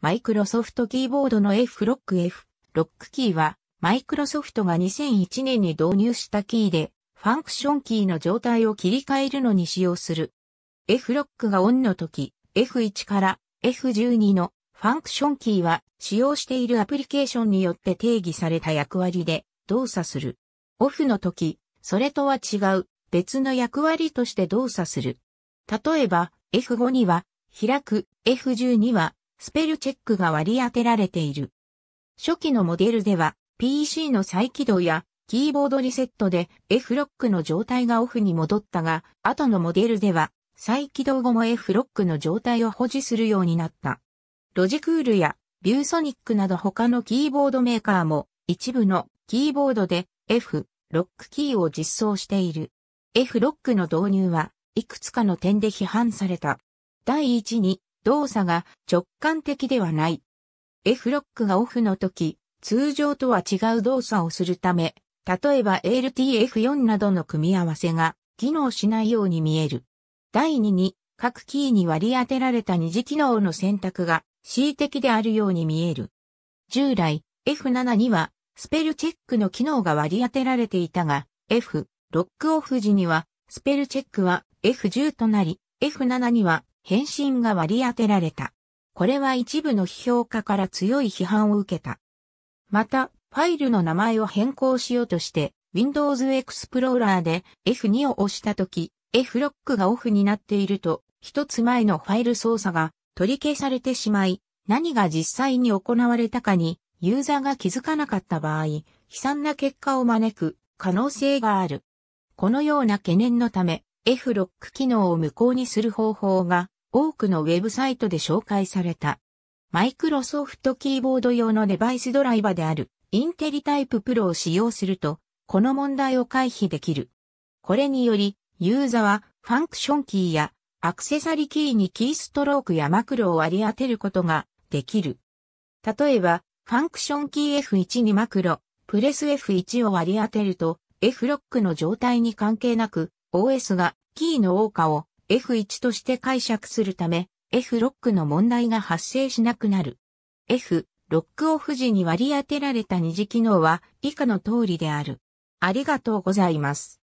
マイクロソフトキーボードの F ロック F ロックキーは、マイクロソフトが2001年に導入したキーで、ファンクションキーの状態を切り替えるのに使用する。F ロックがオンの時、F1 から F12 のファンクションキーは使用しているアプリケーションによって定義された役割で動作する。オフの時、それとは違う別の役割として動作する。例えば F5 には開く、F12 はスペルチェックが割り当てられている。初期のモデルでは PC の再起動やキーボードリセットで F ロックの状態がオフに戻ったが、後のモデルでは再起動後も F ロックの状態を保持するようになった。ロジクールやビューソニックなど他のキーボードメーカーも一部のキーボードで F ロックキーを実装している。F ロックの導入はいくつかの点で批判された。第1に動作が直感的ではない。F ロックがオフの時、通常とは違う動作をするため、例えば ALTF4 などの組み合わせが機能しないように見える。第2に、各キーに割り当てられた二次機能の選択が恣意的であるように見える。従来、F7 にはスペルチェックの機能が割り当てられていたが、F、ロックオフ時には、スペルチェックは F10 となり、F7 には返信が割り当てられた。これは一部の批評家から強い批判を受けた。また、ファイルの名前を変更しようとして、Windows Explorer で F2 を押したとき、F ロックがオフになっていると、一つ前のファイル操作が取り消されてしまい、何が実際に行われたかに、ユーザーが気づかなかった場合、悲惨な結果を招く可能性がある。このような懸念のため、F ロック機能を無効にする方法が多くのウェブサイトで紹介された。マイクロソフトキーボード用のデバイスドライバであるインテリタイププロを使用すると、この問題を回避できる。これにより、ユーザはファンクションキーやアクセサリーキーにキーストロークやマクロを割り当てることができる。例えば、ファンクションキー F1 にマクロ、プレス F1 を割り当てると、F ロックの状態に関係なく、OS がキーの多かを F1 として解釈するため、F ロックの問題が発生しなくなる。F ロックオフ時に割り当てられた二次機能は以下の通りである。ありがとうございます。